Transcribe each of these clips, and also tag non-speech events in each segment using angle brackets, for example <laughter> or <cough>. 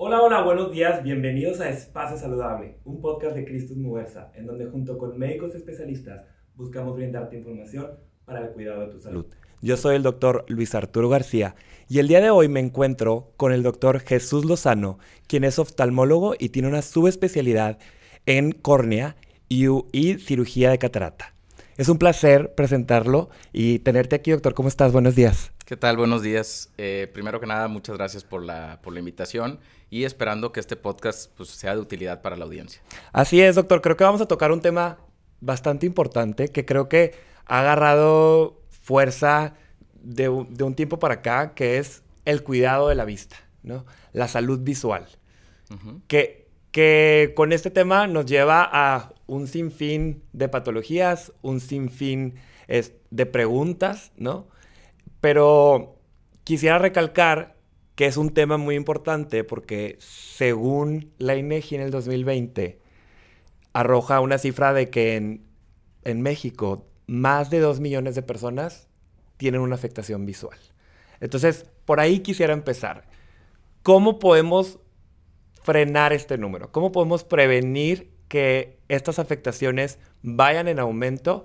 Hola, hola, buenos días, bienvenidos a Espacio Saludable, un podcast de Cristus Muguerza, en donde junto con médicos especialistas buscamos brindarte información para el cuidado de tu salud. Yo soy el doctor Luis Arturo García y el día de hoy me encuentro con el doctor Jesús Lozano, quien es oftalmólogo y tiene una subespecialidad en córnea y cirugía de catarata. Es un placer presentarlo y tenerte aquí, doctor. ¿Cómo estás? Buenos días. ¿Qué tal? Buenos días. Eh, primero que nada, muchas gracias por la, por la invitación y esperando que este podcast pues, sea de utilidad para la audiencia. Así es, doctor. Creo que vamos a tocar un tema bastante importante que creo que ha agarrado fuerza de, un tiempo para acá, que es el cuidado de la vista, ¿no? La salud visual que con este tema nos lleva a un sinfín de patologías, un sinfín de preguntas, ¿no? Pero quisiera recalcar que es un tema muy importante porque según la INEGI e en el 2020 arroja una cifra de que en, México más de 2 millones de personas tienen una afectación visual. Entonces, por ahí quisiera empezar. ¿Cómo podemos frenar este número? ¿Cómo podemos prevenir que estas afectaciones vayan en aumento?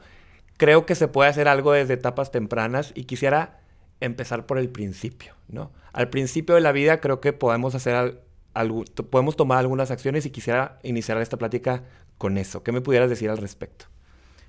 Creo que se puede hacer algo desde etapas tempranas y quisiera empezar por el principio, ¿no? Al principio de la vida creo que podemos hacer algo, podemos tomar algunas acciones y quisiera iniciar esta plática con eso. ¿Qué me pudieras decir al respecto?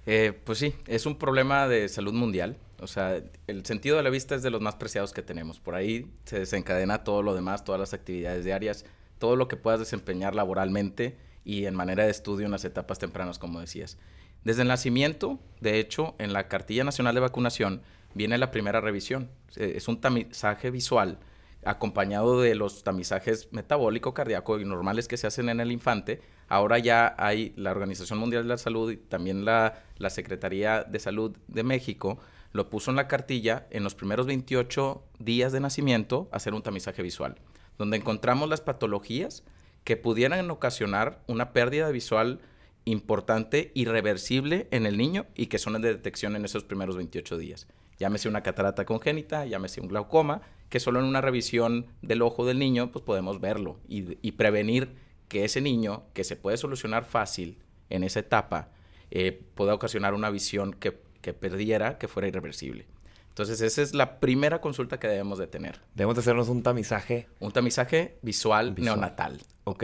Eh, pues sí, es un problema de salud mundial. O sea, el sentido de la vista es de los más preciados que tenemos. Por ahí se desencadena todo lo demás, todas las actividades diarias todo lo que puedas desempeñar laboralmente y en manera de estudio en las etapas tempranas, como decías. Desde el nacimiento, de hecho, en la Cartilla Nacional de Vacunación viene la primera revisión. Eh, es un tamizaje visual acompañado de los tamizajes metabólico, cardíaco y normales que se hacen en el infante. Ahora ya hay la Organización Mundial de la Salud y también la, la Secretaría de Salud de México lo puso en la cartilla en los primeros 28 días de nacimiento hacer un tamizaje visual donde encontramos las patologías que pudieran ocasionar una pérdida visual importante, irreversible en el niño y que son de detección en esos primeros 28 días. Llámese una catarata congénita, llámese un glaucoma, que solo en una revisión del ojo del niño pues podemos verlo y, prevenir que ese niño, que se puede solucionar fácil en esa etapa, eh, pueda ocasionar una visión que perdiera, que fuera irreversible. Entonces, esa es la primera consulta que debemos de tener. Debemos de hacernos un tamizaje. Un tamizaje visual, neonatal. Ok.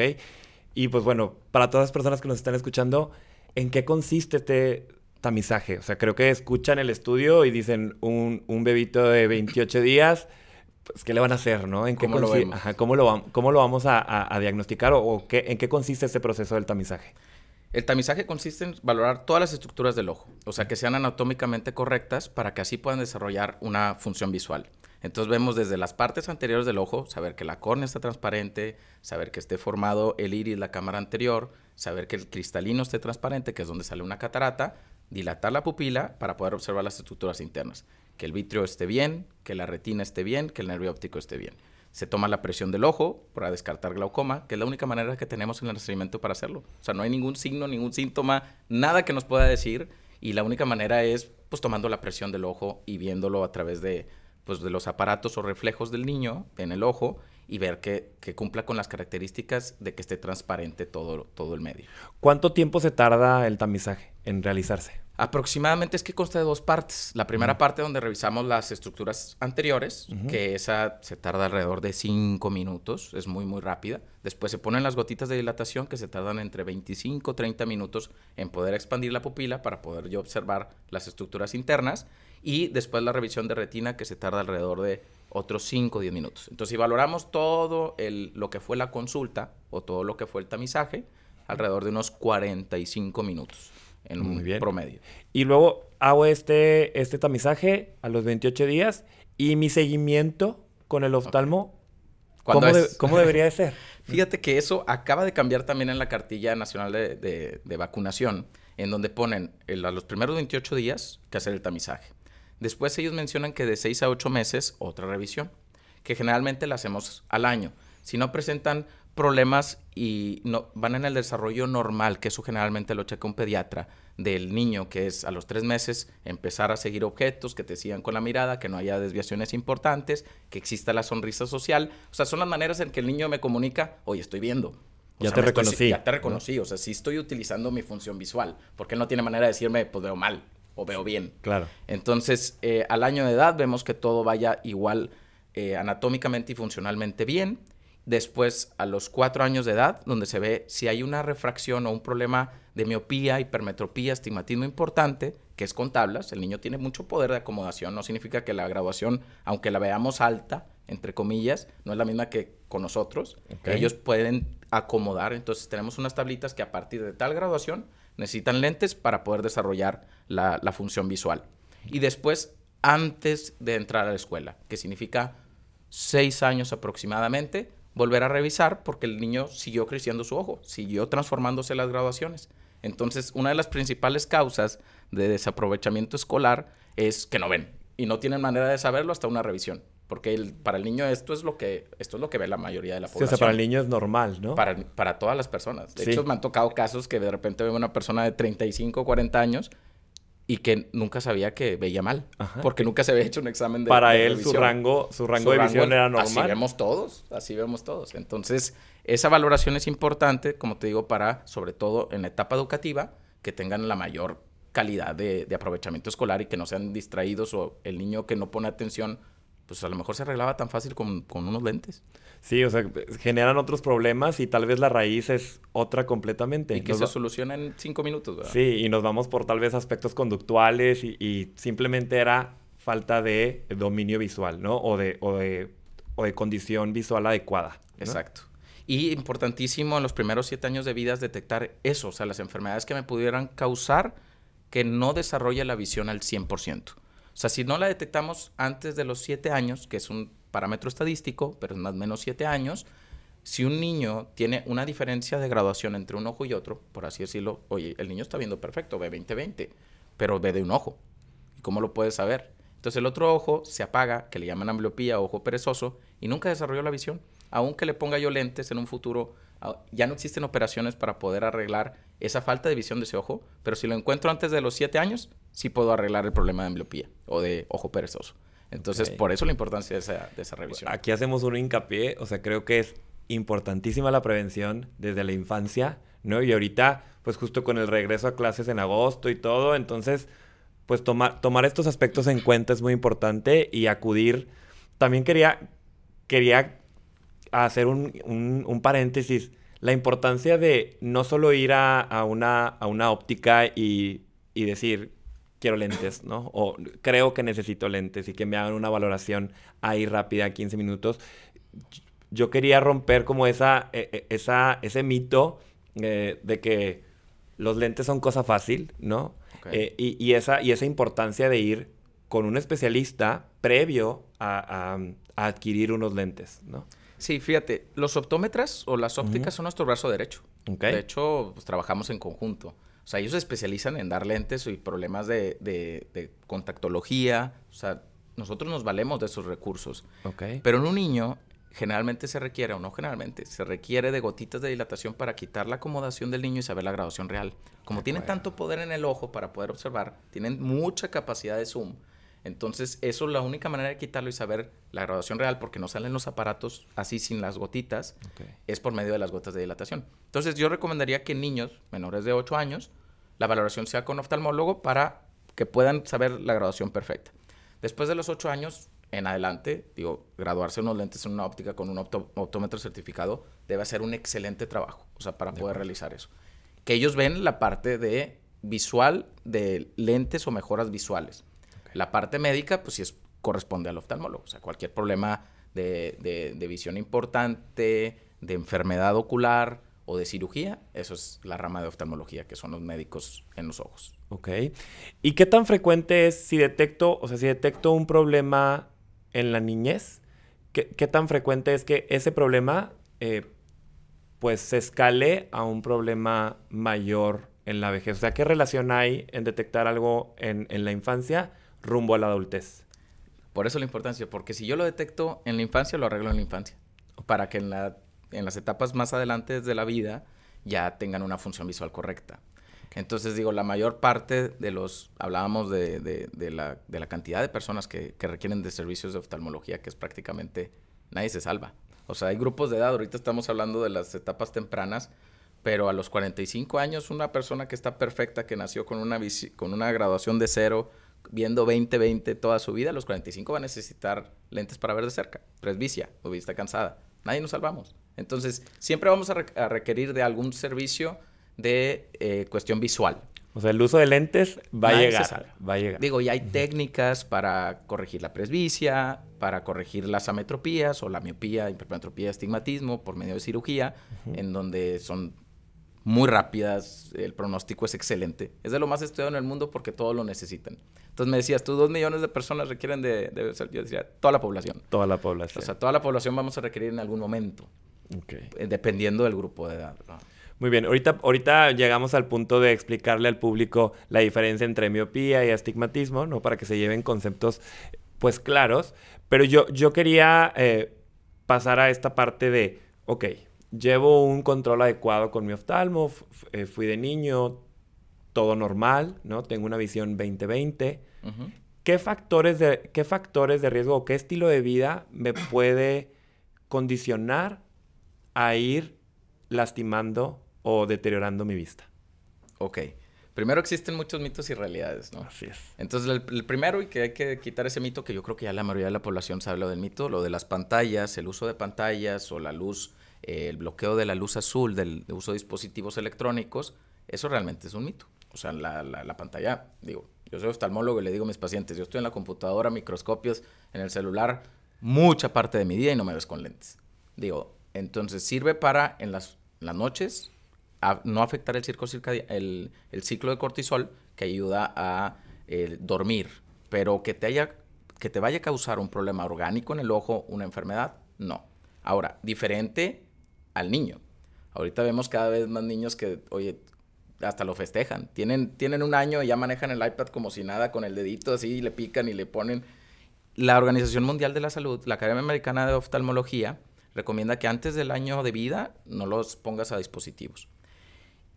Y pues bueno, para todas las personas que nos están escuchando, ¿en qué consiste este tamizaje? O sea, creo que escuchan el estudio y dicen un, bebito de 28 días, pues, ¿qué le van a hacer, no? ¿En qué ¿Cómo, lo ¿cómo, lo vamos a, diagnosticar o, en qué consiste este proceso del tamizaje? El tamizaje consiste en valorar todas las estructuras del ojo, o sea, que sean anatómicamente correctas para que así puedan desarrollar una función visual. Entonces vemos desde las partes anteriores del ojo, saber que la córnea está transparente, saber que esté formado el iris, la cámara anterior, saber que el cristalino esté transparente, que es donde sale una catarata, dilatar la pupila para poder observar las estructuras internas, que el vitrio esté bien, que la retina esté bien, que el nervio óptico esté bien se toma la presión del ojo para descartar glaucoma, que es la única manera que tenemos en el nacimiento para hacerlo. O sea, no hay ningún signo, ningún síntoma, nada que nos pueda decir y la única manera es pues tomando la presión del ojo y viéndolo a través de pues, de los aparatos o reflejos del niño en el ojo y ver que, cumpla con las características de que esté transparente todo, todo el medio. ¿Cuánto tiempo se tarda el tamizaje en realizarse? Aproximadamente es que consta de dos partes. La primera parte donde revisamos las estructuras anteriores, que esa se tarda alrededor de 5 minutos, es muy muy rápida. Después se ponen las gotitas de dilatación que se tardan entre 25 30 minutos en poder expandir la pupila para poder yo observar las estructuras internas y después la revisión de retina que se tarda alrededor de otros 5 o 10 minutos. Entonces, si valoramos todo lo que fue la consulta o todo lo que fue el tamizaje, alrededor de unos 45 minutos en Muy bien. promedio. Y luego hago este, este tamizaje a los 28 días y mi seguimiento con el oftalmo, ¿cómo, ¿cómo, debería de ser? <laughs> Fíjate que eso acaba de cambiar también en la cartilla nacional de, de, vacunación, en donde ponen a los primeros 28 días que hacer el tamizaje. Después ellos mencionan que de 6 a 8 meses otra revisión, que generalmente la hacemos al año. Si no presentan problemas y no, van en el desarrollo normal, que eso generalmente lo checa un pediatra del niño, que es a los tres meses empezar a seguir objetos, que te sigan con la mirada, que no haya desviaciones importantes, que exista la sonrisa social. O sea, son las maneras en que el niño me comunica, oye, estoy viendo. ya te reconocí. ya te reconocí, o sea, sí estoy utilizando mi función visual, porque no tiene manera de decirme, pues veo mal o veo bien. Claro. Entonces, eh, al año de edad vemos que todo vaya igual eh, anatómicamente y funcionalmente bien después a los cuatro años de edad, donde se ve si hay una refracción o un problema de miopía, hipermetropía, astigmatismo importante, que es con tablas, el niño tiene mucho poder de acomodación, no significa que la graduación, aunque la veamos alta, entre comillas, no es la misma que con nosotros, ellos pueden acomodar, entonces tenemos unas tablitas que a partir de tal graduación necesitan lentes para poder desarrollar la función visual. Y después, antes de entrar a la escuela, que significa seis años aproximadamente, volver a revisar porque el niño siguió creciendo su ojo, siguió transformándose las graduaciones. Entonces, una de las principales causas de desaprovechamiento escolar es que no ven y no tienen manera de saberlo hasta una revisión. Porque para el niño esto es lo que esto es lo que ve la mayoría de la población. o sea, para el niño es normal, ¿no? Para, todas las personas. De hecho, me han tocado casos que de repente veo una persona de 35, 40 años y que nunca sabía que veía mal, porque nunca se había hecho un examen de Para él su rango, su rango de visión era normal. Así vemos todos, así vemos todos. Entonces, esa valoración es importante, como te digo, para sobre todo en la etapa educativa que tengan la mayor calidad de, de aprovechamiento escolar y que no sean distraídos o el niño que no pone atención pues a lo mejor se arreglaba tan fácil con, unos lentes. Sí, o sea, generan otros problemas y tal vez la raíz es otra completamente. Y que se soluciona en cinco minutos, ¿verdad? Sí, y nos vamos por tal vez aspectos conductuales y, simplemente era falta de dominio visual, ¿no? O de, o de, condición visual adecuada. Exacto. Y importantísimo en los primeros siete años de vida es detectar eso, o sea, las enfermedades que me pudieran causar que no desarrolle la visión al 100%. O sea, si no la detectamos antes de los 7 años, que es un parámetro estadístico, pero es más o menos 7 años, si un niño tiene una diferencia de graduación entre un ojo y otro, por así decirlo, oye, el niño está viendo perfecto, ve 20-20, pero ve de un ojo. ¿Y cómo lo puede saber? Entonces el otro ojo se apaga, que le llaman ambliopía, ojo perezoso, y nunca desarrolló la visión. Aunque le ponga yo lentes en un futuro, ah, ya no existen operaciones para poder arreglar esa falta de visión de ese ojo, pero si lo encuentro antes de los 7 años, sí puedo arreglar el problema de ambliopía o de ojo perezoso. Entonces, por eso la importancia de esa, de esa revisión. Aquí hacemos un hincapié, o sea, creo que es importantísima la prevención desde la infancia, ¿no? Y ahorita, pues justo con el regreso a clases en agosto y todo, entonces, pues tomar, tomar estos aspectos en cuenta es muy importante y acudir. También quería, quería hacer un, paréntesis, la importancia de no solo ir a, una, a una óptica y, y decir, quiero lentes, ¿no? O creo que necesito lentes y que me hagan una valoración ahí rápida, 15 minutos. Yo quería romper como esa, e, e, ese mito eh, de que los lentes son cosa fácil, ¿no? Eh, y, esa, y esa importancia de ir con un especialista previo a, adquirir unos lentes, ¿no? Sí, fíjate, los optómetras o las ópticas son nuestro brazo derecho. De hecho, pues, trabajamos en conjunto. O sea, ellos se especializan en dar lentes y problemas de, de, contactología. O sea, nosotros nos valemos de esos recursos. Okay. Pero en un niño generalmente se requiere, o no generalmente, se requiere de gotitas de dilatación para quitar la acomodación del niño y saber la graduación real. Como tienen tanto poder en el ojo para poder observar, tienen mucha capacidad de zoom. Entonces, eso es la única manera de quitarlo y saber la graduación real, porque no salen los aparatos así sin las gotitas, okay. es por medio de las gotas de dilatación. Entonces, yo recomendaría que niños menores de 8 años la valoración sea con oftalmólogo para que puedan saber la graduación perfecta. Después de los ocho años en adelante, digo, graduarse unos lentes en una óptica con un optómetro certificado debe ser un excelente trabajo, o sea, para poder realizar eso. Que ellos ven la parte de visual de lentes o mejoras visuales. La parte médica, pues sí corresponde al oftalmólogo, o sea, cualquier problema de visión importante, de enfermedad ocular, o de cirugía, eso es la rama de oftalmología, que son los médicos en los ojos. Ok. ¿Y qué tan frecuente es si detecto, o sea, si detecto un problema en la niñez, qué, tan frecuente es que ese problema eh, pues se escale a un problema mayor en la vejez? O sea, ¿qué relación hay en detectar algo en, en la infancia rumbo a la adultez? Por eso la importancia, porque si yo lo detecto en la infancia, lo arreglo en la infancia. Para que en la en las etapas más adelante de la vida ya tengan una función visual correcta. Entonces digo, la mayor parte de los, hablábamos de, la, cantidad de personas que, requieren de servicios de oftalmología, que es prácticamente nadie se salva. O sea, hay grupos de edad, ahorita estamos hablando de las etapas tempranas, pero a los 45 años una persona que está perfecta, que nació con una, con una graduación de cero, viendo 20-20 toda su vida, a los 45 va a necesitar lentes para ver de cerca, presbicia o vista cansada. Nadie nos salvamos. Entonces, siempre vamos a, requerir de algún servicio de eh, cuestión visual. O sea, el uso de lentes va a, llegar, va a llegar. Digo, y hay técnicas para corregir la presbicia, para corregir las ametropías o la miopía, hipermetropía, estigmatismo por medio de cirugía, en donde son muy rápidas, el pronóstico es excelente. Es de lo más estudiado en el mundo porque todos lo necesitan. Entonces me decías, tú, dos millones de personas requieren de, de yo decía, toda la población. Toda la población. O sea, toda la población vamos a requerir en algún momento. Okay. Eh, dependiendo del grupo de edad. Muy bien, ahorita, ahorita llegamos al punto de explicarle al público la diferencia entre miopía y astigmatismo, ¿no? Para que se lleven conceptos, pues, claros. Pero yo, yo quería eh, pasar a esta parte de, ok, llevo un control adecuado con mi oftalmo, eh, fui de niño, todo normal, ¿no? Tengo una visión 20-20. ¿Qué, factores de, ¿Qué factores de riesgo o qué estilo de vida me puede condicionar a ir lastimando o deteriorando mi vista? Ok. Primero existen muchos mitos y realidades, ¿no? Así es. Entonces, el, el, primero, y que hay que quitar ese mito, que yo creo que ya la mayoría de la población sabe lo del mito, lo de las pantallas, el uso de pantallas o la luz el bloqueo de la luz azul del uso de dispositivos electrónicos, eso realmente es un mito. O sea, la, la, pantalla, digo, yo soy oftalmólogo y le digo a mis pacientes, yo estoy en la computadora, microscopios, en el celular, mucha parte de mi día y no me ves con lentes. Digo, entonces sirve para en las, las noches no afectar el, el, ciclo de cortisol que ayuda a eh, dormir, pero que te, haya, que te vaya a causar un problema orgánico en el ojo, una enfermedad, no. Ahora, diferente al niño. Ahorita vemos cada vez más niños que, oye, hasta lo festejan. Tienen, tienen un año y ya manejan el iPad como si nada, con el dedito así, y le pican y le ponen. La Organización Mundial de la Salud, la Academia Americana de Oftalmología, recomienda que antes del año de vida no los pongas a dispositivos.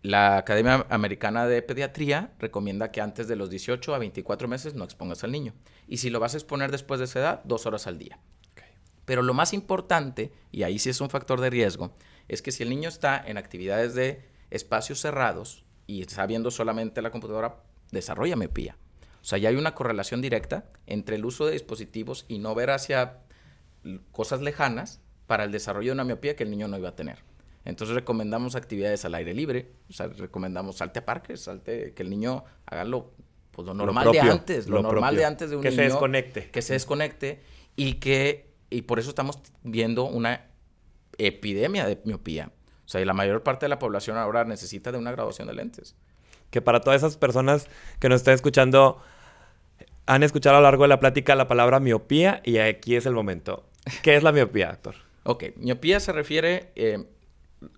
La Academia Americana de Pediatría recomienda que antes de los 18 a 24 meses no expongas al niño. Y si lo vas a exponer después de esa edad, dos horas al día. Pero lo más importante, y ahí sí es un factor de riesgo, es que si el niño está en actividades de espacios cerrados y está viendo solamente la computadora, desarrolla miopía. O sea, ya hay una correlación directa entre el uso de dispositivos y no ver hacia cosas lejanas para el desarrollo de una miopía que el niño no iba a tener. Entonces recomendamos actividades al aire libre, o sea, recomendamos salte a parques, salte, que el niño haga lo, normal de antes, lo, normal de antes de un niño. Que se desconecte. Que se desconecte y que y por eso estamos viendo una epidemia de miopía. O sea, la mayor parte de la población ahora necesita de una graduación de lentes. Que para todas esas personas que nos están escuchando, han escuchado a lo largo de la plática la palabra miopía y aquí es el momento. ¿Qué es la miopía, doctor? ok, miopía se refiere, a eh,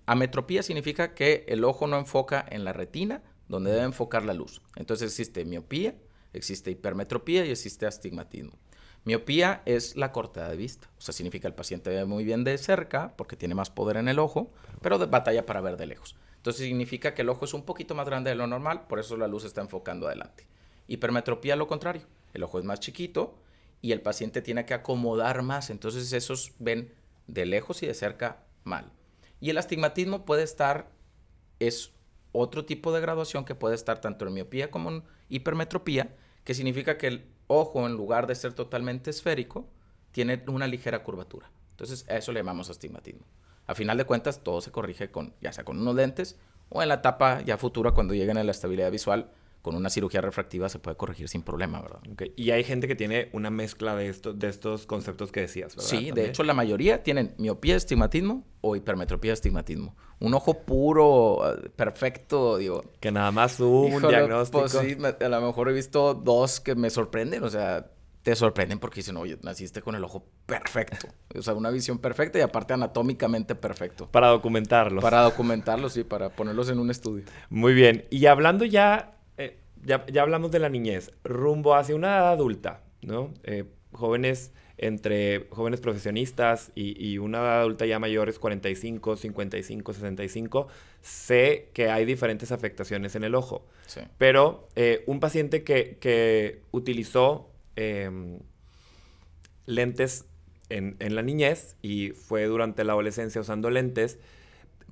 ametropía significa que el ojo no enfoca en la retina donde debe enfocar la luz. Entonces existe miopía, existe hipermetropía y existe astigmatismo. Miopía es la cortada de vista. O sea, significa el paciente ve muy bien de cerca porque tiene más poder en el ojo, pero de batalla para ver de lejos. Entonces significa que el ojo es un poquito más grande de lo normal, por eso la luz está enfocando adelante. Hipermetropía, lo contrario. El ojo es más chiquito y el paciente tiene que acomodar más. Entonces esos ven de lejos y de cerca mal. Y el astigmatismo puede estar, es otro tipo de graduación que puede estar tanto en miopía como en hipermetropía, que significa que el ojo, en lugar de ser totalmente esférico, tiene una ligera curvatura. Entonces, a eso le llamamos astigmatismo. A final de cuentas, todo se corrige con, ya sea con unos lentes o en la etapa ya futura, cuando lleguen a la estabilidad visual, con una cirugía refractiva se puede corregir sin problema, ¿verdad? Y hay gente que tiene una mezcla de, de estos conceptos que decías, ¿verdad? Sí, de hecho la mayoría tienen miopía, estigmatismo o hipermetropía, estigmatismo. Un ojo puro, eh, perfecto, digo. Que nada más un pues diagnóstico. Pues sí, a lo mejor he visto dos que me sorprenden, o sea, te sorprenden porque dicen, oye, naciste con el ojo perfecto. O sea, una visión perfecta y aparte anatómicamente perfecto. Para documentarlos. Para documentarlos, sí, para ponerlos en un estudio. Muy bien. Y hablando ya ya, ya hablamos de la niñez, rumbo hacia una edad adulta, ¿no? Eh, jóvenes entre jóvenes profesionistas y, una edad adulta ya mayores, 45, 55, 65, sé que hay diferentes afectaciones en el ojo. Pero eh, un paciente que, utilizó em, lentes en, la niñez y fue durante la adolescencia usando lentes,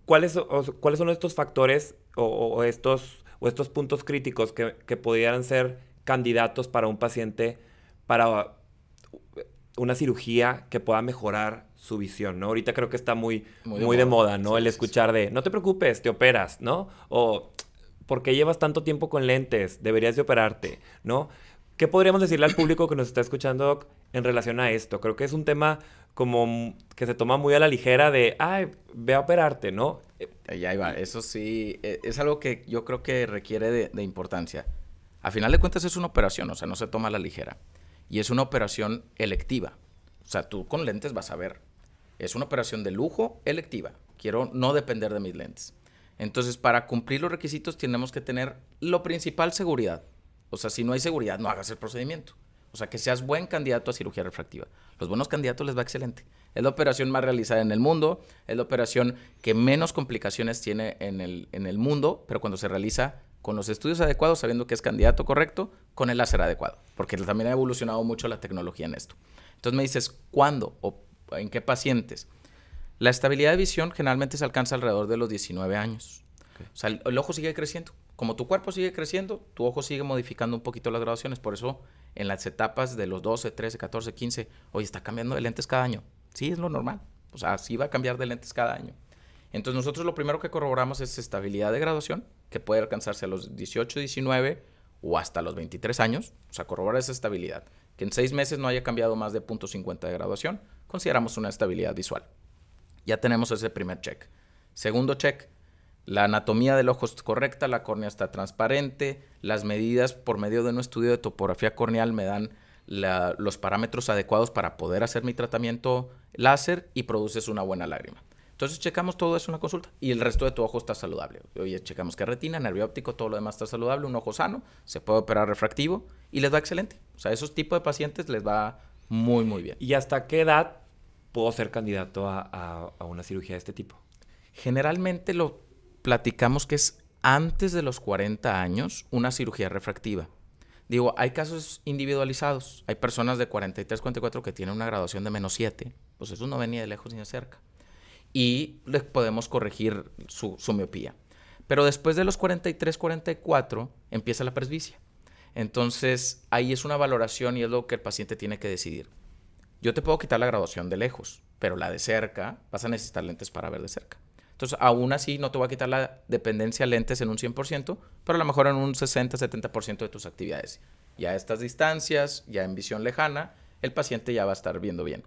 ¿cuáles, cuáles son estos factores o estos o estos puntos críticos que, que pudieran ser candidatos para un paciente para una cirugía que pueda mejorar su visión, ¿no? Ahorita creo que está muy, muy, de, moda. ¿no? El escuchar de, no te preocupes, te operas, ¿no? O, ¿por qué llevas tanto tiempo con lentes? Deberías de operarte, ¿no? ¿Qué podríamos decirle al público que nos está escuchando en relación a esto? Creo que es un tema como que se toma muy a la ligera de, ay, ve a operarte, ¿no? Eh, ya iba, eso sí, e, es algo que yo creo que requiere de, de importancia. A final de cuentas es una operación, o sea, no se toma a la ligera. Y es una operación electiva. O sea, tú con lentes vas a ver. Es una operación de lujo electiva. Quiero no depender de mis lentes. Entonces, para cumplir los requisitos tenemos que tener lo principal, seguridad. O sea, si no hay seguridad, no hagas el procedimiento. O sea, que seas buen candidato a cirugía refractiva. Los buenos candidatos les va excelente. Es la operación más realizada en el mundo, es la operación que menos complicaciones tiene en el, en el mundo, pero cuando se realiza con los estudios adecuados, sabiendo que es candidato correcto, con el láser adecuado, porque también ha evolucionado mucho la tecnología en esto. Entonces me dices, ¿cuándo o en qué pacientes? La estabilidad de visión generalmente se alcanza alrededor de los 19 años. O sea, el ojo sigue creciendo como tu cuerpo sigue creciendo, tu ojo sigue modificando un poquito las graduaciones. Por eso en las etapas de los 12, 13, 14, 15, hoy está cambiando de lentes cada año. Sí, es lo normal. O sea, sí va a cambiar de lentes cada año. Entonces nosotros lo primero que corroboramos es estabilidad de graduación, que puede alcanzarse a los 18, 19 o hasta los 23 años. O sea, corroborar esa estabilidad. Que en seis meses no haya cambiado más de 0.50 de graduación, consideramos una estabilidad visual. Ya tenemos ese primer check. Segundo check, la anatomía del ojo es correcta, la córnea está transparente, las medidas por medio de un estudio de topografía corneal me dan los parámetros adecuados para poder hacer mi tratamiento láser y produces una buena lágrima. Entonces checamos todo eso en consulta y el resto de tu ojo está saludable. Oye, checamos que retina, nervio óptico, todo lo demás está saludable, un ojo sano, se puede operar refractivo y les va excelente. O sea, esos tipos de pacientes les va muy, muy bien. ¿Y hasta qué edad puedo ser candidato a, a una cirugía de este tipo? Generalmente lo platicamos que es antes de los 40 años una cirugía refractiva. Digo, hay casos individualizados. Hay personas de 43, 44 que tienen una graduación de menos 7. Pues eso no venía de lejos ni de cerca. Y les podemos corregir su, su miopía. Pero después de los 43, 44 empieza la presbicia. Entonces ahí es una valoración y es lo que el paciente tiene que decidir. Yo te puedo quitar la graduación de lejos, pero la de cerca vas a necesitar lentes para ver de cerca. Entonces, aún así, no te va a quitar la dependencia a lentes en un 100%, pero a lo mejor en un 60-70% de tus actividades. Ya a estas distancias, ya en visión lejana, el paciente ya va a estar viendo bien,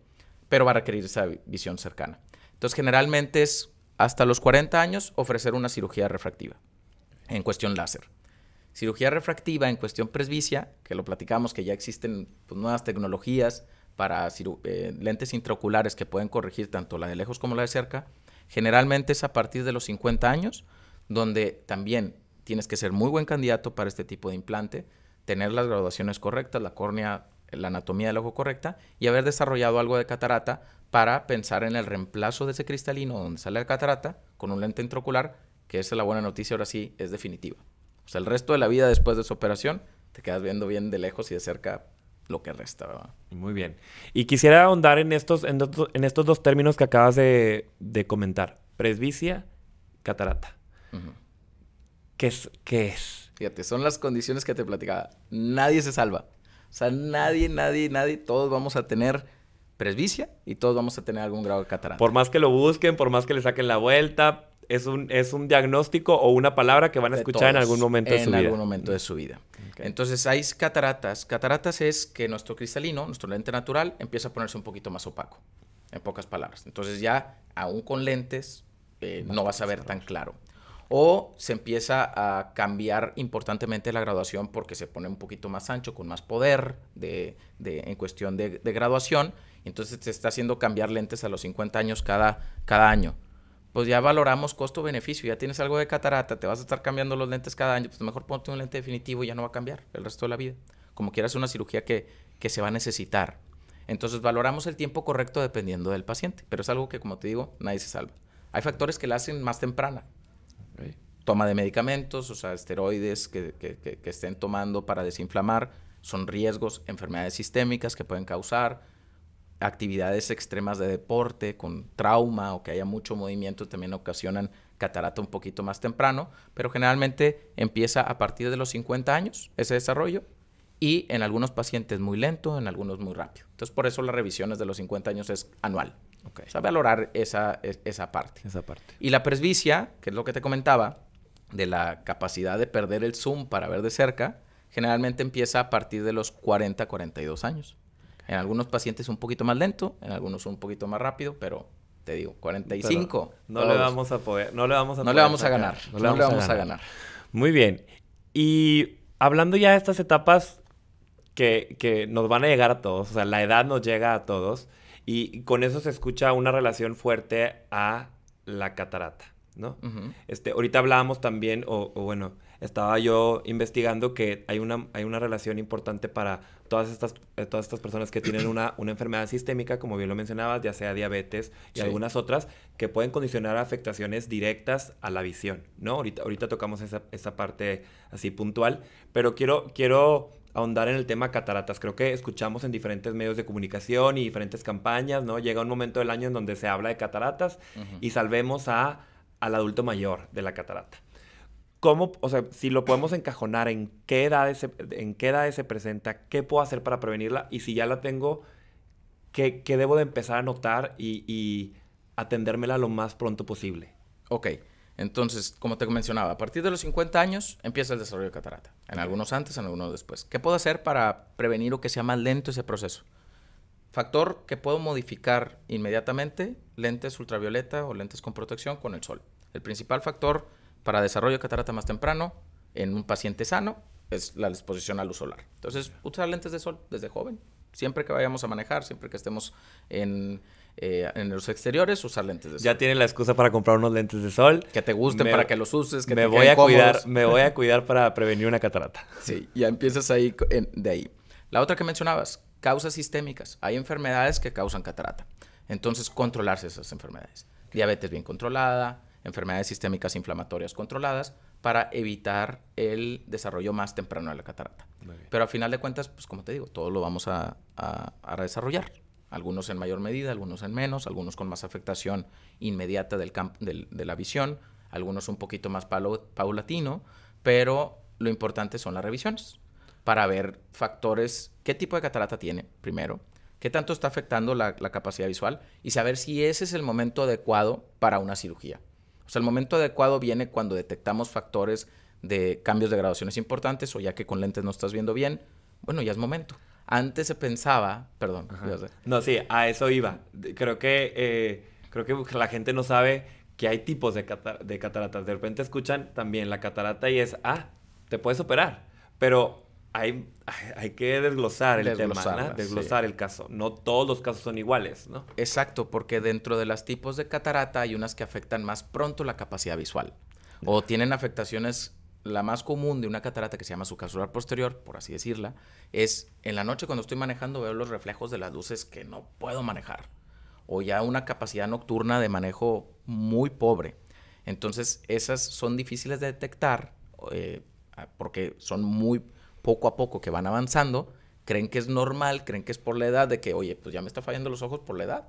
pero va a requerir esa visión cercana. Entonces, generalmente es hasta los 40 años ofrecer una cirugía refractiva en cuestión láser. Cirugía refractiva en cuestión presbicia, que lo platicamos, que ya existen pues, nuevas tecnologías para eh, lentes intraoculares que pueden corregir tanto la de lejos como la de cerca Generalmente es a partir de los 50 años, donde también tienes que ser muy buen candidato para este tipo de implante, tener las graduaciones correctas, la córnea, la anatomía del ojo correcta y haber desarrollado algo de catarata para pensar en el reemplazo de ese cristalino donde sale la catarata con un lente intraocular, que esa es la buena noticia, ahora sí es definitiva. O sea, el resto de la vida después de esa operación te quedas viendo bien de lejos y de cerca lo que resta, ¿verdad? Muy bien. Y quisiera ahondar en estos, en, estos dos términos que acabas de, comentar. Presbicia, catarata. ¿Qué es? ¿Qué es? Fíjate, son las condiciones que te platicaba. Nadie se salva. O sea, nadie, nadie, nadie. Todos vamos a tener presbicia y todos vamos a tener algún grado de catarata. Por más que lo busquen, por más que le saquen la vuelta, es un, es un diagnóstico o una palabra que van a escuchar en algún momento de su vida. En algún momento de su vida. Entonces hay cataratas. Cataratas es que nuestro cristalino, nuestro lente natural, empieza a ponerse un poquito más opaco, en pocas palabras. Entonces ya, aún con lentes, eh, no vas a ver tan claro. O se empieza a cambiar importantemente la graduación porque se pone un poquito más ancho, con más poder de, de, en cuestión de, graduación. Entonces se está haciendo cambiar lentes a los 50 años cada, cada año pues ya valoramos costo-beneficio. Ya tienes algo de catarata, te vas a estar cambiando los lentes cada año, pues mejor ponte un lente definitivo y ya no va a cambiar el resto de la vida. Como quieras, una cirugía que, se va a necesitar. Entonces valoramos el tiempo correcto dependiendo del paciente, pero es algo que, como te digo, nadie se salva. Hay factores que la hacen más temprana. Toma de medicamentos, o sea, esteroides que estén tomando para desinflamar, son riesgos, enfermedades sistémicas que pueden causar, actividades extremas de deporte, con trauma o que haya mucho movimiento, también ocasionan catarata un poquito más temprano, pero generalmente empieza a partir de los 50 años ese desarrollo y en algunos pacientes muy lento, en algunos muy rápido. Entonces, por eso las revisiones de los 50 años es anual. Okay. O valorar esa, parte. Esa parte. Y la presbicia, que es lo que te comentaba, de la capacidad de perder el zoom para ver de cerca, generalmente empieza a partir de los 40, 42 años. En algunos pacientes un poquito más lento, en algunos un poquito más rápido, pero te digo, 45. no le vamos a poder, no le vamos a No le vamos a ganar, no, le vamos, a, ganar. Muy bien. Y hablando ya de estas etapas que, nos van a llegar a todos, o sea, la edad nos llega a todos, y con eso se escucha una relación fuerte a la catarata, ¿no? este, ahorita hablábamos también, o, o bueno, estaba yo investigando que hay una, hay una relación importante para todas estas, eh, todas estas personas que tienen una, enfermedad sistémica, como bien lo mencionabas, ya sea diabetes y algunas otras, que pueden condicionar afectaciones directas a la visión, ¿no? Ahorita, ahorita tocamos esa, esa parte así puntual, pero quiero, quiero ahondar en el tema cataratas. Creo que escuchamos en diferentes medios de comunicación y diferentes campañas, ¿no? Llega un momento del año en donde se habla de cataratas y salvemos a, al adulto mayor de la catarata. ¿Cómo, o sea, si lo podemos encajonar, en qué edades se, en qué edad se presenta, qué puedo hacer para prevenirla y si ya la tengo, qué, debo de empezar a notar y, y, atendérmela lo más pronto posible? Ok, entonces, como te mencionaba, a partir de los 50 años empieza el desarrollo de catarata, en algunos antes, en algunos después. ¿Qué puedo hacer para prevenir o que sea más lento ese proceso? Factor que puedo modificar inmediatamente, lentes ultravioleta o lentes con protección con el sol. El principal factor para desarrollo de catarata más temprano en un paciente sano es la exposición a luz solar. Entonces, usar lentes de sol desde joven. Siempre que vayamos a manejar, siempre que estemos en, eh, los exteriores, usar lentes de sol. Ya tiene la excusa para comprar unos lentes de sol. Que te gusten, para que los uses, que me voy a cuidar, Me voy a cuidar para prevenir una catarata. Sí, ya empiezas ahí de ahí. La otra que mencionabas, causas sistémicas. Hay enfermedades que causan catarata. Entonces, controlarse esas enfermedades. Diabetes bien controlada, enfermedades sistémicas inflamatorias controladas, para evitar el desarrollo más temprano de la catarata. Pero a final de cuentas, pues como te digo, todo lo vamos a, a, desarrollar. Algunos en mayor medida, algunos en menos, algunos con más afectación inmediata del de la visión, algunos un poquito más paulatino, pero lo importante son las revisiones para ver factores, qué tipo de catarata tiene primero, qué tanto está afectando la, capacidad visual y saber si ese es el momento adecuado para una cirugía. O sea, el momento adecuado viene cuando detectamos factores de cambios de graduaciones importantes o ya que con lentes no estás viendo bien, bueno, ya es momento. Antes se pensaba, perdón. No, sí, a eso iba. Creo que, eh, creo que la gente no sabe que hay tipos de, de cataratas. De repente escuchan también la catarata y es, ah, te puedes operar. Pero hay, hay que desglosar el tema, ¿no? desglosar el caso. No todos los casos son iguales, ¿no? Exacto, porque dentro de los tipos de catarata hay unas que afectan más pronto la capacidad visual o tienen afectaciones la más común de una catarata que se llama subcapsular posterior, por así decirla, es en la noche cuando estoy manejando veo los reflejos de las luces que no puedo manejar o ya una capacidad nocturna de manejo muy pobre. Entonces esas son difíciles de detectar eh, porque son muy poco a poco que van avanzando, creen que es normal, creen que es por la edad de que, oye, pues ya me está fallando los ojos por la edad.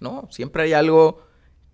No, siempre hay algo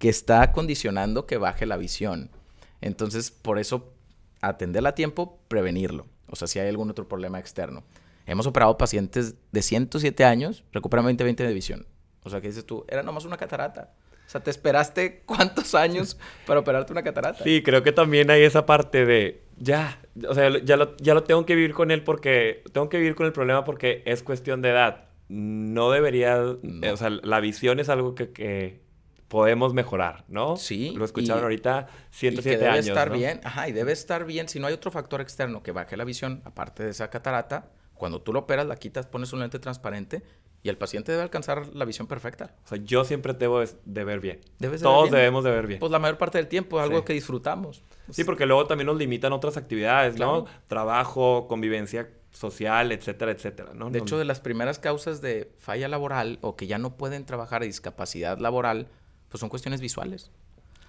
que está condicionando que baje la visión. Entonces, por eso, atenderla a tiempo, prevenirlo. O sea, si hay algún otro problema externo. Hemos operado pacientes de 107 años, recuperan 20-20 de visión. O sea, que dices tú, era nomás una catarata. O sea, te esperaste cuántos años para operarte una catarata. Sí, creo que también hay esa parte de ya, o sea, ya lo, ya lo tengo que vivir con él porque tengo que vivir con el problema porque es cuestión de edad. No debería, o sea, la visión es algo que, podemos mejorar, ¿no? Sí. Lo escucharon ahorita 107 y que debe estar bien, ajá, y debe estar bien. Si no hay otro factor externo que baje la visión, aparte de esa catarata, cuando tú lo operas, la quitas, pones un lente transparente y el paciente debe alcanzar la visión perfecta. O sea, yo siempre debo de ver bien. Todos debemos de ver bien. Pues la mayor parte del tiempo es algo que disfrutamos. Sí, porque luego también nos limitan otras actividades, ¿no? Trabajo, convivencia social, etcétera, etcétera, De hecho, de las primeras causas de falla laboral o que ya no pueden trabajar, discapacidad laboral, pues son cuestiones visuales.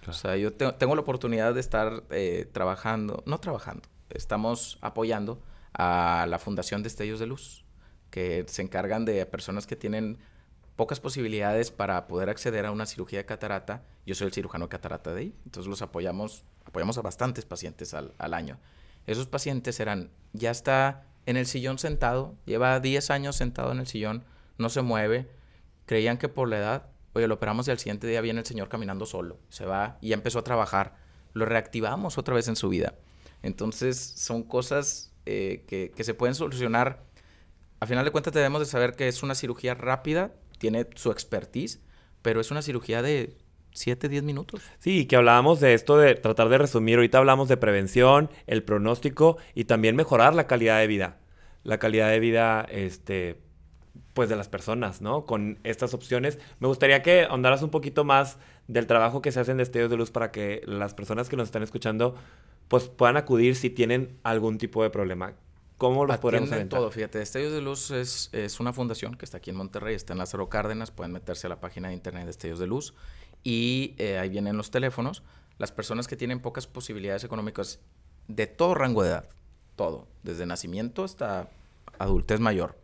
O sea, yo tengo la oportunidad de estar eh, trabajando, no trabajando, estamos apoyando a la Fundación de Destellos de Luz que se encargan de personas que tienen pocas posibilidades para poder acceder a una cirugía de catarata. Yo soy el cirujano de catarata de ahí, entonces los apoyamos, apoyamos a bastantes pacientes al, año. Esos pacientes eran, ya está en el sillón sentado, lleva 10 años sentado en el sillón, no se mueve, creían que por la edad, oye, lo operamos y al siguiente día viene el señor caminando solo, se va y empezó a trabajar, lo reactivamos otra vez en su vida. Entonces son cosas eh, que, que se pueden solucionar a final de cuentas debemos de saber que es una cirugía rápida, tiene su expertise, pero es una cirugía de 7, 10 minutos. Sí, que hablábamos de esto de tratar de resumir, ahorita hablamos de prevención, el pronóstico y también mejorar la calidad de vida. La calidad de vida, este, pues de las personas, ¿no? Con estas opciones. Me gustaría que ahondaras un poquito más del trabajo que se hace en destellos de luz para que las personas que nos están escuchando pues puedan acudir si tienen algún tipo de problema. ¿Cómo los podemos enfrentar? todo, fíjate. Destellos de Luz es, es, una fundación que está aquí en Monterrey, está en Lázaro Cárdenas. Pueden meterse a la página de internet de Destellos de Luz y eh, ahí vienen los teléfonos. Las personas que tienen pocas posibilidades económicas de todo rango de edad, todo, desde nacimiento hasta adultez mayor,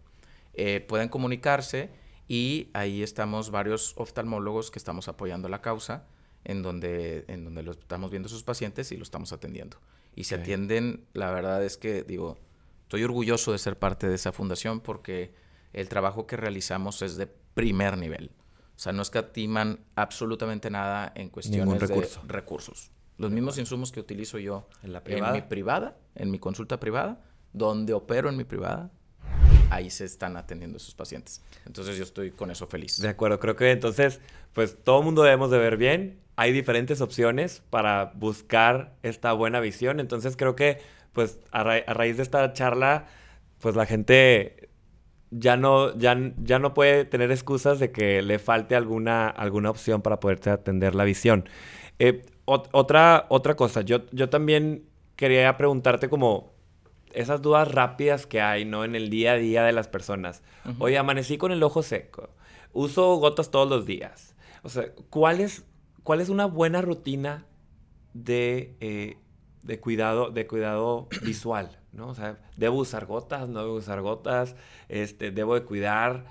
eh, pueden comunicarse y ahí estamos varios oftalmólogos que estamos apoyando la causa, en donde, en donde los estamos viendo sus pacientes y los estamos atendiendo. Y se atienden, la verdad es que, digo, Estoy orgulloso de ser parte de esa fundación porque el trabajo que realizamos es de primer nivel. O sea, no escatiman absolutamente nada en cuestiones de recursos. Los mismos insumos que utilizo yo ¿En, mi privada, en mi consulta privada, donde opero en mi privada, ahí se están atendiendo esos pacientes. Entonces yo estoy con eso feliz. De acuerdo, creo que entonces, pues todo el mundo debemos de ver bien. Hay diferentes opciones para buscar esta buena visión. Entonces creo que pues a, raíz de esta charla, pues la gente ya no, ya, ya no puede tener excusas de que le falte alguna, alguna opción para poderse atender la visión. Eh, otra, otra cosa, yo, también quería preguntarte como esas dudas rápidas que hay, ¿no? En el día a día de las personas. hoy amanecí con el ojo seco. Uso gotas todos los días. O sea, ¿cuál es, cuál es una buena rutina de eh, de cuidado, de cuidado visual, ¿no? O sea, debo usar gotas, no debo usar gotas, este, debo de cuidar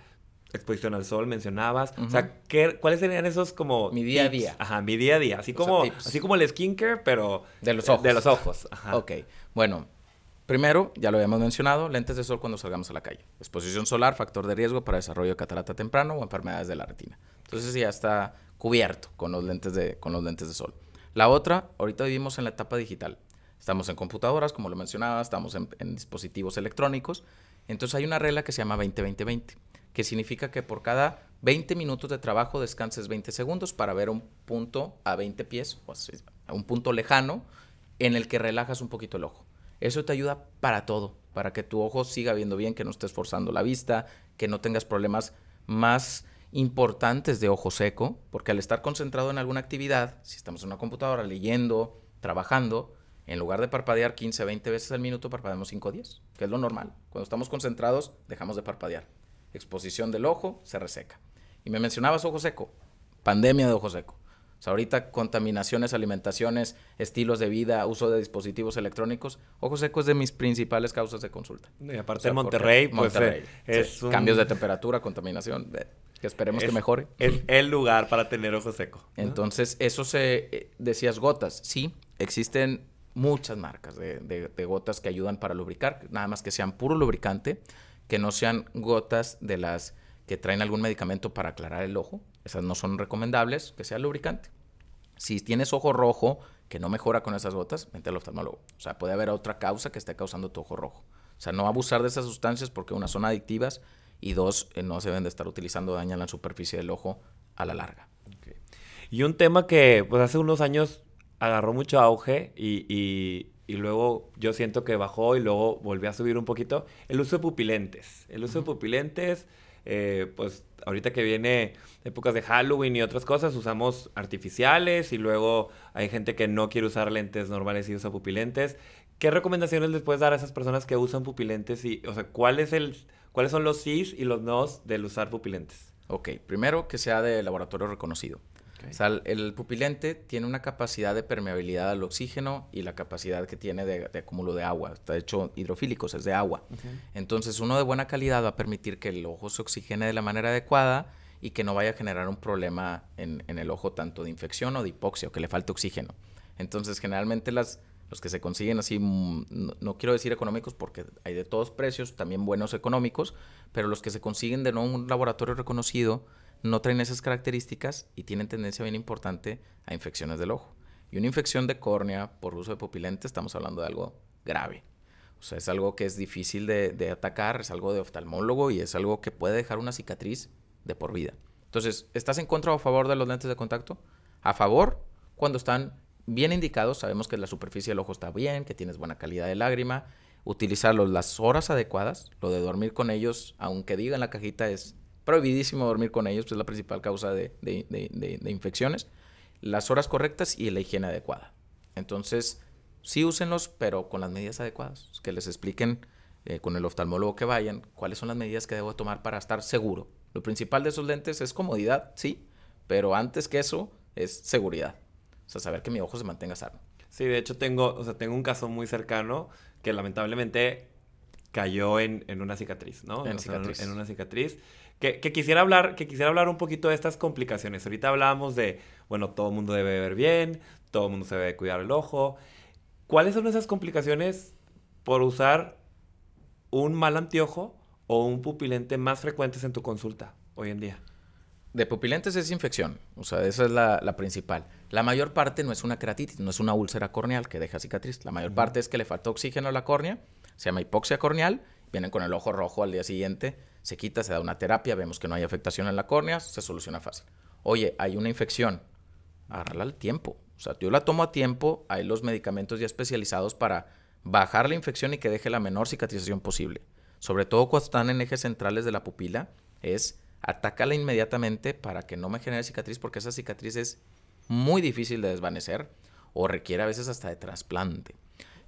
exposición al sol mencionabas, o sea, ¿qué, ¿cuáles serían esos como mi día a día? Ajá, mi día a día, así como así como el skincare, pero de los eh, ojos. De los ojos, ajá. Ok. Bueno, primero, ya lo habíamos mencionado, lentes de sol cuando salgamos a la calle. Exposición solar, factor de riesgo para desarrollo de catarata temprano o enfermedades de la retina. Entonces ya está cubierto con los lentes de con los lentes de sol. La otra, ahorita vivimos en la etapa digital. Estamos en computadoras, como lo mencionaba, estamos en, dispositivos electrónicos. Entonces hay una regla que se llama 20-20-20, que significa que por cada 20 minutos de trabajo descanses 20 segundos para ver un punto a 20 pies, o sea, a un punto lejano, en el que relajas un poquito el ojo. Eso te ayuda para todo, para que tu ojo siga viendo bien, que no estés forzando la vista, que no tengas problemas más importantes de ojo seco, porque al estar concentrado en alguna actividad, si estamos en una computadora leyendo, trabajando, en lugar de parpadear 15, 20 veces al minuto, parpadeamos 5 o 10, que es lo normal. Cuando estamos concentrados, dejamos de parpadear. Exposición del ojo, se reseca. Y me mencionabas ojo seco, pandemia de ojo seco. O sea, ahorita contaminaciones, alimentaciones, estilos de vida, uso de dispositivos electrónicos. Ojo seco es de mis principales causas de consulta. Y aparte Monterrey, pues, eh, cambios de temperatura, contaminación, eh, que esperemos que mejore. Es el lugar para tener ojo seco. Entonces, eso se eh, decías gotas. Sí, existen muchas marcas de, gotas que ayudan para lubricar, nada más que sean puro lubricante, que no sean gotas de las que traen algún medicamento para aclarar el ojo, esas no son recomendables, que sea lubricante. Si tienes ojo rojo que no mejora con esas gotas, vente al oftalmólogo. O sea, puede haber otra causa que esté causando tu ojo rojo. O sea, no abusar de esas sustancias porque una son adictivas y dos, eh, no se deben de estar utilizando, dañan la superficie del ojo a la larga. Y un tema que pues hace unos años agarró mucho auge y, luego yo siento que bajó y luego volvió a subir un poquito. El uso de pupilentes. El uso de pupilentes, eh, pues ahorita que viene épocas de Halloween y otras cosas, usamos artificiales y luego hay gente que no quiere usar lentes normales y usa pupilentes. ¿Qué recomendaciones les puedes dar a esas personas que usan pupilentes? Y, o sea, ¿cuál es el, ¿cuáles son los sís y los no del usar pupilentes? Ok, primero que sea de laboratorio reconocido el pupilente tiene una capacidad de permeabilidad al oxígeno y la capacidad que tiene de, acúmulo de agua. Está hecho hidrofílicos, es de agua. Entonces, uno de buena calidad va a permitir que el ojo se oxigene de la manera adecuada y que no vaya a generar un problema en, el ojo tanto de infección o de hipoxia o que le falte oxígeno. Entonces, generalmente las, los que se consiguen así, mm, no, no, quiero decir económicos porque hay de todos precios, también buenos económicos, pero los que se consiguen de no un laboratorio reconocido, no traen esas características y tienen tendencia bien importante a infecciones del ojo. Y una infección de córnea por uso de pupilentes, estamos hablando de algo grave. O sea, es algo que es difícil de, atacar, es algo de oftalmólogo y es algo que puede dejar una cicatriz de por vida. Entonces, ¿estás en contra o a favor de los lentes de contacto? A favor cuando están bien indicados, sabemos que la superficie del ojo está bien, que tienes buena calidad de lágrima, utilizarlos las horas adecuadas, lo de dormir con ellos, aunque diga en la cajita, es prohibidísimo dormir con ellos, pues es la principal causa de, infecciones. Las horas correctas y la higiene adecuada. Entonces, sí úsenlos, pero con las medidas adecuadas. Que les expliquen eh, con el oftalmólogo que vayan cuáles son las medidas que debo tomar para estar seguro. Lo principal de esos lentes es comodidad, sí, pero antes que eso es seguridad. O sea, saber que mi ojo se mantenga sano. Sí, de hecho tengo, o tengo un caso muy cercano que lamentablemente cayó en, una cicatriz, ¿no? En, una cicatriz. en una cicatriz. Que, quisiera hablar, que quisiera hablar un poquito de estas complicaciones. Ahorita hablábamos de, bueno, todo el mundo debe beber bien, todo el mundo se debe cuidar el ojo. ¿Cuáles son esas complicaciones por usar un mal antiojo o un pupilente más frecuentes en tu consulta hoy en día? De pupilentes es infección, o sea, esa es la, principal. La mayor parte no es una keratitis, no es una úlcera corneal que deja cicatriz. La mayor parte es que le falta oxígeno a la córnea, se llama hipoxia corneal, vienen con el ojo rojo al día siguiente se quita, se da una terapia, vemos que no hay afectación en la córnea, se soluciona fácil. Oye, hay una infección, agárrala al tiempo. O sea, yo la tomo a tiempo, hay los medicamentos ya especializados para bajar la infección y que deje la menor cicatrización posible. Sobre todo cuando están en ejes centrales de la pupila, es atácala inmediatamente para que no me genere cicatriz, porque esa cicatriz es muy difícil de desvanecer o requiere a veces hasta de trasplante.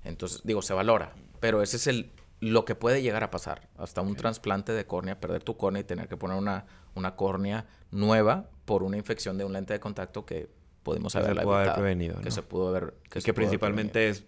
Entonces, digo, se valora, pero ese es el lo que puede llegar a pasar, hasta un trasplante de córnea, perder tu córnea y tener que poner una, una córnea nueva por una infección de un lente de contacto que podemos haber prevenido. Que se pudo haber... Que, principalmente es,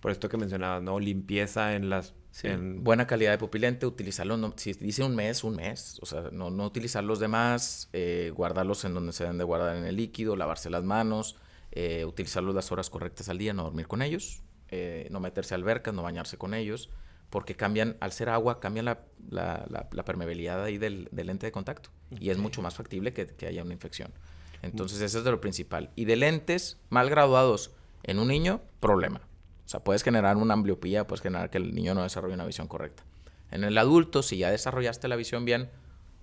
por esto que mencionabas, ¿no? Limpieza en las... Buena calidad de pupilente, utilizarlo, no, si dice un mes, un mes, o sea, no, no utilizar los demás, eh, guardarlos en donde se deben de guardar en el líquido, lavarse las manos, eh, utilizarlos las horas correctas al día, no dormir con ellos, eh, no meterse a albercas, no bañarse con ellos porque cambian, al ser agua, cambian la, la, permeabilidad ahí del, del, lente de contacto y es mucho más factible que, que haya una infección. Mm. Entonces, eso es de lo principal. Y de lentes mal graduados en un niño, problema. O sea, puedes generar una ambliopía, puedes generar que el niño no desarrolle una visión correcta. En el adulto, si ya desarrollaste la visión bien,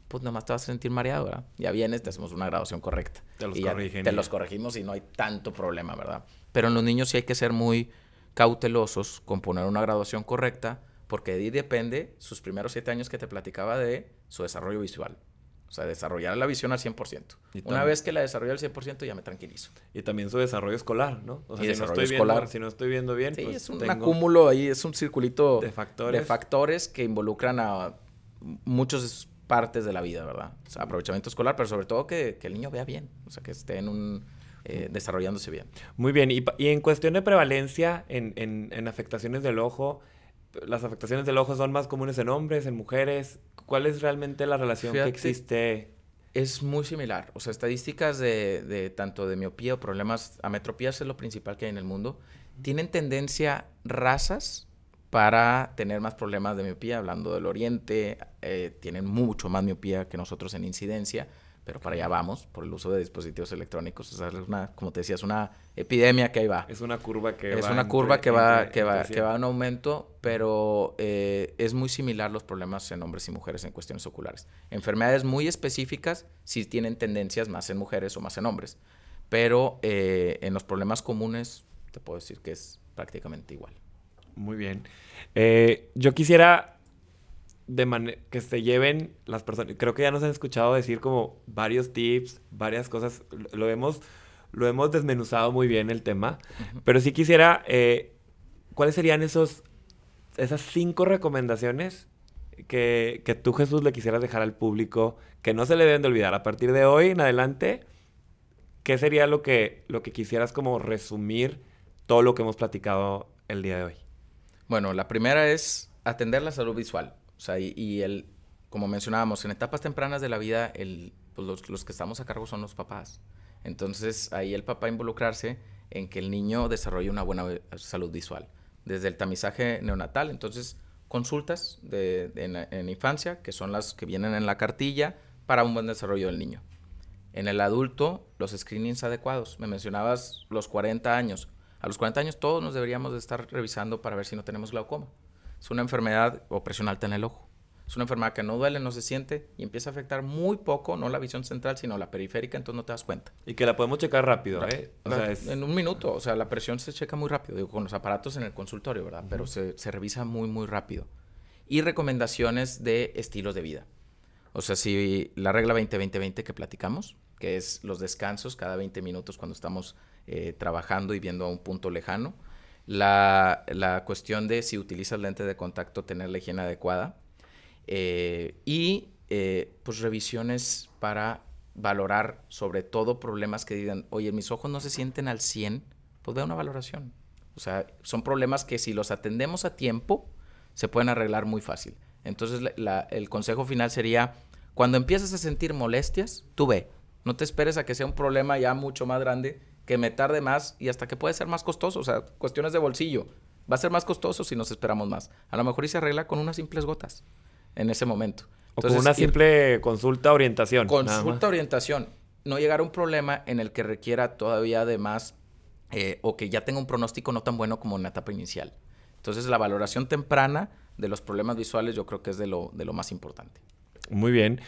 pues nada más te vas a sentir mareado, ¿verdad? Ya vienes, te hacemos una graduación correcta. Te los, te los corregimos y no hay tanto problema, ¿verdad? Pero en los niños sí hay que ser muy cautelosos con poner una graduación correcta porque de ahí depende sus primeros siete años que te platicaba de su desarrollo visual. O sea, desarrollar la visión al 100%. Una vez que la desarrollo al 100% ya me tranquilizo. Y también su desarrollo escolar, ¿no? O sea, si, no estoy escolar. Viendo, si no estoy viendo bien, sí, pues es un, acúmulo ahí, es un circulito de factores. de factores que involucran a muchas partes de la vida, ¿verdad? O sea, aprovechamiento escolar, pero sobre todo que, el niño vea bien, o sea, que esté en un, eh, mm. desarrollándose bien. Muy bien, y, y en cuestión de prevalencia en, en, en afectaciones del ojo, las afectaciones del ojo son más comunes en hombres, en mujeres. ¿Cuál es realmente la relación que existe? Es muy similar. O sea, estadísticas de, tanto de miopía o problemas ametropías es lo principal que hay en el mundo. Tienen tendencia razas para tener más problemas de miopía, hablando del oriente, eh, tienen mucho más miopía que nosotros en incidencia pero para allá vamos por el uso de dispositivos electrónicos. es una, como te decía, es una epidemia que ahí va. Es una curva que es va. Es una curva que, va, que, que va en aumento, pero eh, es muy similar los problemas en hombres y mujeres en cuestiones oculares. Enfermedades muy específicas sí tienen tendencias más en mujeres o más en hombres, pero eh, en los problemas comunes te puedo decir que es prácticamente igual. Muy bien. Eh, yo quisiera de que se lleven las personas. Creo que ya nos han escuchado decir como varios tips, varias cosas. Lo hemos, lo hemos desmenuzado muy bien el tema. Pero sí quisiera, eh, ¿cuáles serían esos, esas cinco recomendaciones que, que, tú, Jesús, le quisieras dejar al público que no se le deben de olvidar? A partir de hoy en adelante, ¿qué sería lo que, lo que quisieras como resumir todo lo que hemos platicado el día de hoy? Bueno, la primera es atender la salud visual. O sea, y, como mencionábamos, en etapas tempranas de la vida, pues los, que estamos a cargo son los papás. Entonces, ahí el papá involucrarse en que el niño desarrolle una buena eh, salud visual. Desde el tamizaje neonatal, entonces, consultas en, en, infancia, que son las que vienen en la cartilla, para un buen desarrollo del niño. En el adulto, los screenings adecuados. Me mencionabas los 40 años. A los 40 años todos nos deberíamos estar revisando para ver si no tenemos glaucoma. Es una enfermedad o presión alta en el ojo. Es una enfermedad que no duele, no se siente y empieza a afectar muy poco, no la visión central, sino la periférica, entonces no te das cuenta. Y que la podemos checar rápido, ¿eh? En un minuto, o sea, la presión se checa muy rápido, digo, con los aparatos en el consultorio, ¿verdad? Pero se, se revisa muy, muy rápido. Y recomendaciones de estilos de vida. O sea, si la regla 20-20-20 que platicamos, que es los descansos cada 20 minutos cuando estamos eh, trabajando y viendo a un punto lejano, la, cuestión de si utilizas lente de contacto, tener la higiene adecuada. Eh, y eh, pues revisiones para valorar sobre todo problemas que digan, oye, mis ojos no se sienten al 100, pues da una valoración. O sea, son problemas que si los atendemos a tiempo, se pueden arreglar muy fácil. Entonces, el consejo final sería, cuando empiezas a sentir molestias, tú ve, no te esperes a que sea un problema ya mucho más grande que me tarde más y hasta que puede ser más costoso, o sea, cuestiones de bolsillo. Va a ser más costoso si nos esperamos más. A lo mejor y se arregla con unas simples gotas en ese momento. o con una simple consulta orientación. Consulta orientación. No llegar a un problema en el que requiera todavía de más eh, o que ya tenga un pronóstico no tan bueno como en la etapa inicial. Entonces la valoración temprana de los problemas visuales yo creo que es lo, de lo más importante. Muy bien.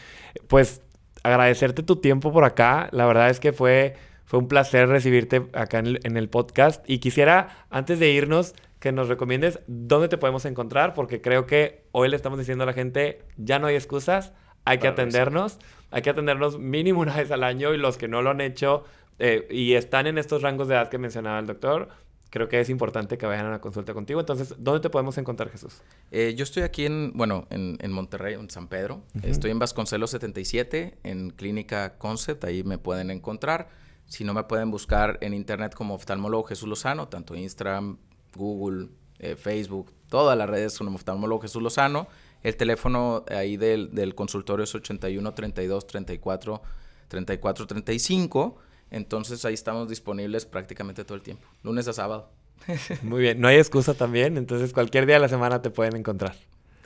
Pues agradecerte tu tiempo por acá. La verdad es que fue fue un placer recibirte acá en el, podcast y quisiera, antes de irnos, que nos recomiendes dónde te podemos encontrar, porque creo que hoy le estamos diciendo a la gente, ya no hay excusas, hay que atendernos, hay que atendernos mínimo una vez al año y los que no lo han hecho eh, y están en estos rangos de edad que mencionaba el doctor, creo que es importante que vayan a la consulta contigo. Entonces, ¿dónde te podemos encontrar, Jesús? Eh, yo estoy aquí en, bueno, en, en Monterrey, en San Pedro. Estoy en Vasconcelos 77, en Clínica Concept, ahí me pueden encontrar. Si no, me pueden buscar en internet como oftalmólogo Jesús Lozano, tanto Instagram, Google, eh, Facebook, todas las redes son oftalmólogo Jesús Lozano. El teléfono ahí del, del, consultorio es 81 32 34 34 35. Entonces ahí estamos disponibles prácticamente todo el tiempo, lunes a sábado. <laughs> Muy bien, no hay excusa también, entonces cualquier día de la semana te pueden encontrar.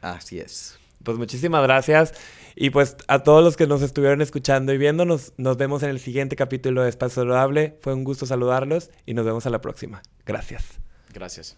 Así es. Pues muchísimas gracias. Y pues a todos los que nos estuvieron escuchando y viéndonos, nos vemos en el siguiente capítulo de Espacio Saludable. Fue un gusto saludarlos y nos vemos a la próxima. Gracias. Gracias.